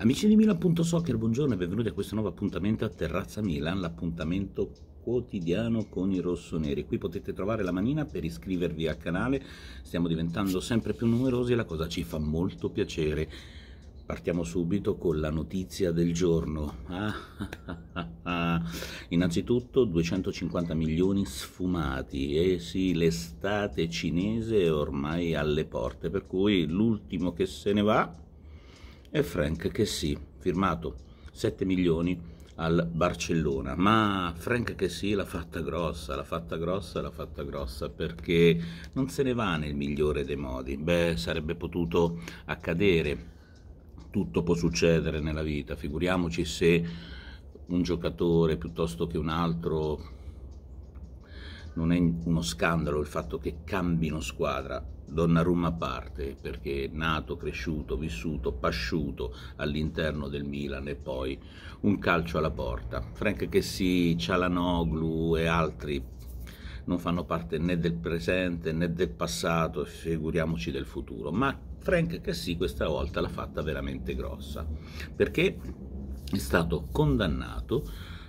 Amici di Milan.soccer, buongiorno e benvenuti a questo nuovo appuntamento a Terrazza Milan, l'appuntamento quotidiano con i rossoneri. Qui potete trovare la manina per iscrivervi al canale, stiamo diventando sempre più numerosi e la cosa ci fa molto piacere. Partiamo subito con la notizia del giorno. Ah, ah, ah, ah, ah. Innanzitutto 250 milioni sfumati. Eh sì, l'estate cinese è ormai alle porte, per cui l'ultimo che se ne va e Frank che Chessy, firmato 7 milioni al Barcellona. Ma Frank che Chessy l'ha fatta grossa, l'ha fatta grossa, l'ha fatta grossa perché non se ne va nel migliore dei modi. Beh, sarebbe potuto accadere, tutto può succedere nella vita, figuriamoci se un giocatore piuttosto che un altro non è uno scandalo il fatto che cambino squadra, Donnarumma a parte, perché è nato, cresciuto, vissuto, pasciuto all'interno del Milan e poi un calcio alla porta. Frank Chessy, Cialanoglu e altri non fanno parte né del presente né del passato, figuriamoci del futuro, ma Frank Chessy questa volta l'ha fatta veramente grossa, perché è stato condannato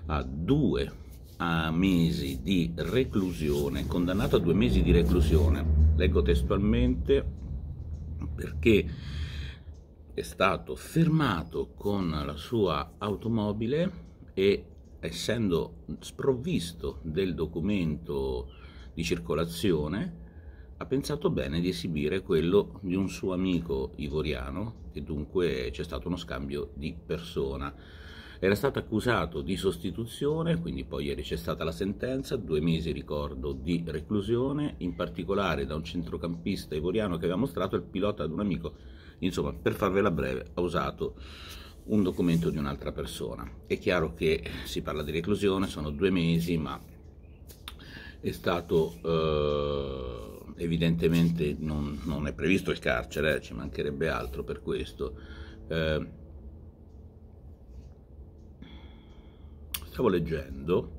a due a mesi di reclusione, condannato a due mesi di reclusione, leggo testualmente perché è stato fermato con la sua automobile e essendo sprovvisto del documento di circolazione ha pensato bene di esibire quello di un suo amico ivoriano e dunque c'è stato uno scambio di persona. Era stato accusato di sostituzione, quindi poi ieri c'è stata la sentenza, due mesi ricordo di reclusione, in particolare da un centrocampista ivoriano che aveva mostrato il pilota ad un amico. Insomma, per farvela breve, ha usato un documento di un'altra persona. È chiaro che si parla di reclusione, sono due mesi, ma è stato eh, evidentemente non, non, è previsto il carcere, eh, ci mancherebbe altro per questo. Eh, stavo leggendo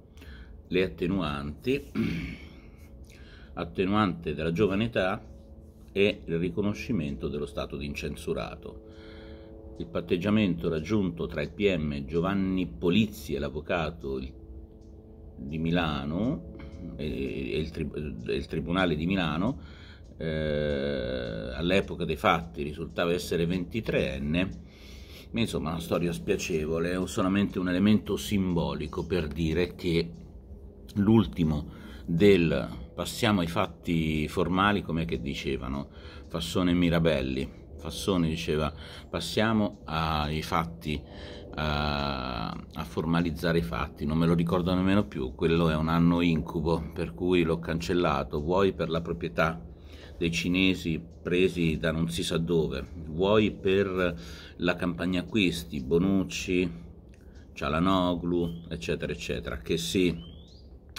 le attenuanti, attenuante della giovane età e il riconoscimento dello stato di incensurato. Il patteggiamento raggiunto tra il PM Giovanni Polizzi e l'avvocato di Milano e, il, tri- il Tribunale di Milano eh, all'epoca dei fatti risultava essere 23enne Insomma, una storia spiacevole, è solamente un elemento simbolico per dire che l'ultimo del passiamo ai fatti formali, come che dicevano Fassone e Mirabelli. Fassone diceva passiamo ai fatti, a, a, formalizzare i fatti, non me lo ricordo nemmeno più, quello è un anno incubo, per cui l'ho cancellato, vuoi per la proprietà dei cinesi presi da non si sa dove, vuoi per la campagna acquisti, Bonucci, Cialanoglu, eccetera, eccetera, che sì,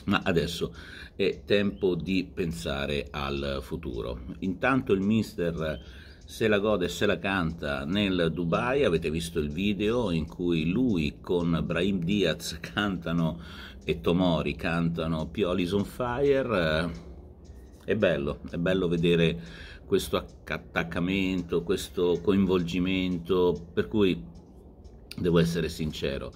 ma adesso è tempo di pensare al futuro. Intanto il mister se la gode e se la canta nel Dubai, avete visto il video in cui lui con Brahim Diaz cantano e Tomori cantano Pioli's on Fire è bello, è bello vedere questo attaccamento, questo coinvolgimento, per cui devo essere sincero,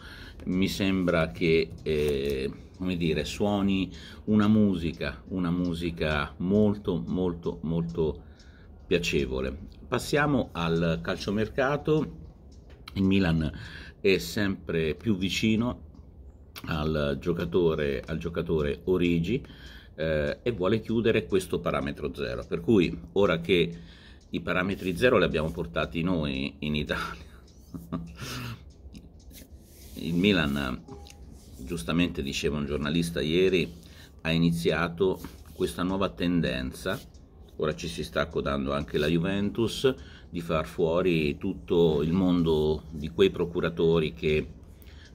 mi sembra che, eh, come dire, suoni una musica, una musica molto, molto, molto piacevole. Passiamo al calciomercato, il Milan è sempre più vicino al giocatore, al giocatore Origi, eh, e vuole chiudere questo parametro 0. Per cui ora che i parametri 0 li abbiamo portati noi in Italia, il Milan, giustamente diceva un giornalista ieri, ha iniziato questa nuova tendenza ora ci si sta accodando anche la Juventus, di far fuori tutto il mondo di quei procuratori che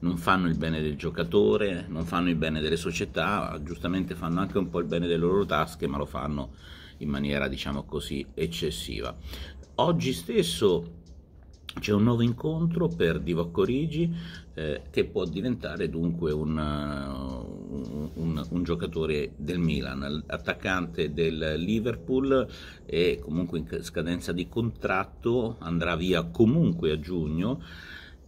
non fanno il bene del giocatore, non fanno il bene delle società, giustamente fanno anche un po' il bene delle loro tasche, ma lo fanno in maniera, diciamo così, eccessiva. Oggi stesso c'è un nuovo incontro per Divocco Rigi eh, che può diventare dunque un, eh, un, un, giocatore del Milan, attaccante del Liverpool e comunque in scadenza di contratto andrà via comunque a giugno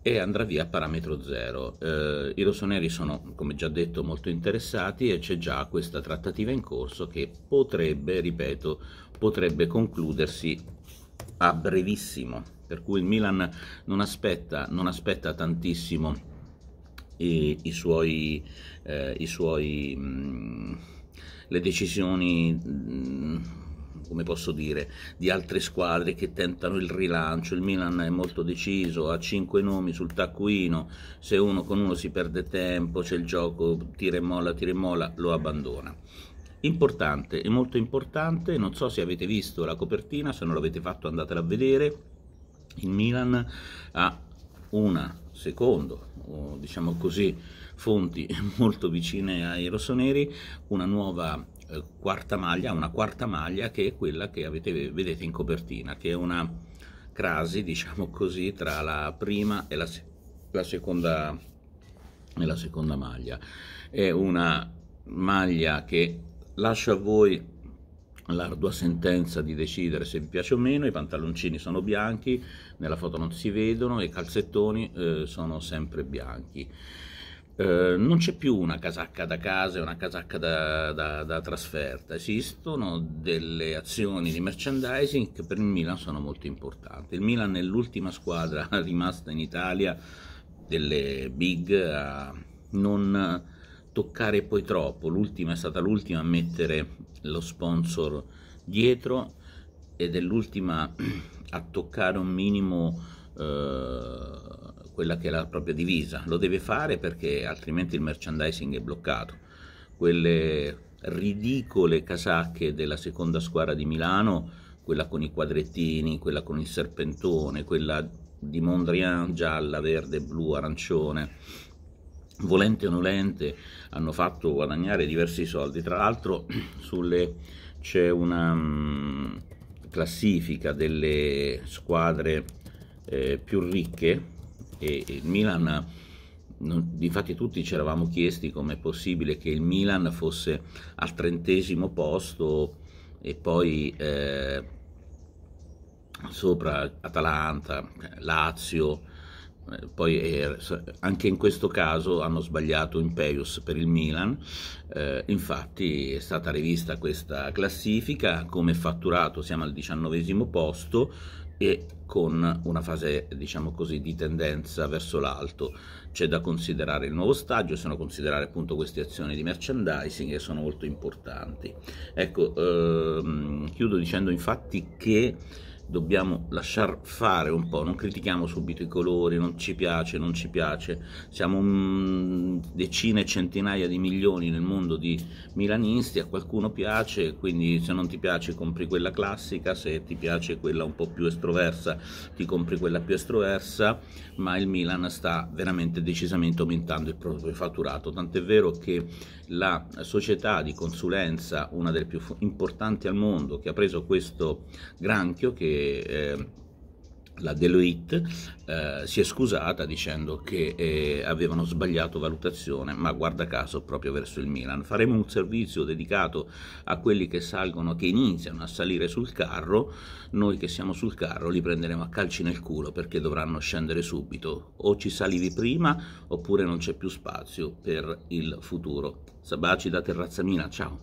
e andrà via a parametro zero. Eh, I rossoneri sono, come già detto, molto interessati e c'è già questa trattativa in corso che potrebbe, ripeto, potrebbe concludersi a brevissimo, per cui il Milan non aspetta, non aspetta tantissimo i, i suoi, eh, i suoi mh, mm, le decisioni mh, mm, come posso dire, di altre squadre che tentano il rilancio. Il Milan è molto deciso, ha cinque nomi sul taccuino, se uno con uno si perde tempo, c'è il gioco tira e molla, tira e molla, lo abbandona. Importante, è molto importante, non so se avete visto la copertina, se non l'avete fatto andatela a vedere. Il Milan ha una, secondo, diciamo così, fonti molto vicine ai rossoneri, una nuova eh, quarta maglia, una quarta maglia che è quella che avete, vedete in copertina, che è una crasi, diciamo così, tra la prima e la, la, seconda, e la seconda maglia. È una maglia che lascio a voi l'ardua sentenza di decidere se vi piace o meno, i pantaloncini sono bianchi, nella foto non si vedono, i calzettoni eh, sono sempre bianchi. Eh, non c'è più una casacca da casa e una casacca da, da, da, trasferta, esistono delle azioni di merchandising che per il Milan sono molto importanti. Il Milan è l'ultima squadra rimasta in Italia delle big a non toccare poi troppo, l'ultima è stata l'ultima a mettere lo sponsor dietro ed è l'ultima a toccare un minimo eh, quella che è la propria divisa, lo deve fare perché altrimenti il merchandising è bloccato. Quelle ridicole casacche della seconda squadra di Milano, quella con i quadrettini, quella con il serpentone, quella di Mondrian gialla, verde, blu, arancione, volente o nolente hanno fatto guadagnare diversi soldi. Tra l'altro sulle, c'è una um, classifica delle squadre eh, più ricche e il Milan infatti tutti ci eravamo chiesti come com'è possibile che il Milan fosse al trentesimo posto e poi eh, sopra Atalanta, Lazio, eh, poi eh, anche in questo caso hanno sbagliato Impeius per il Milan, eh, infatti è stata rivista questa classifica, come fatturato siamo al diciannovesimo posto, e con una fase, diciamo così, di tendenza verso l'alto. C'è da considerare il nuovo stagio, sono da considerare appunto queste azioni di merchandising che sono molto importanti. Ecco, ehm, chiudo dicendo infatti che dobbiamo lasciar fare un po', non critichiamo subito i colori, non ci piace, non ci piace, siamo mm, decine e centinaia di milioni nel mondo di milanisti, a qualcuno piace, quindi se non ti piace compri quella classica, se ti piace quella un po' più estroversa ti compri quella più estroversa, ma il Milan sta veramente decisamente aumentando il proprio fatturato, tant'è vero che la società di consulenza, una delle più importanti al mondo, che ha preso questo granchio che eh, la Deloitte eh, si è scusata dicendo che eh, avevano sbagliato valutazione, ma guarda caso proprio verso il Milan. Faremo un servizio dedicato a quelli che salgono, che iniziano a salire sul carro, noi che siamo sul carro li prenderemo a calci nel culo perché dovranno scendere subito, o ci salivi prima oppure non c'è più spazio per il futuro. Sabaci da Terrazzamina, ciao!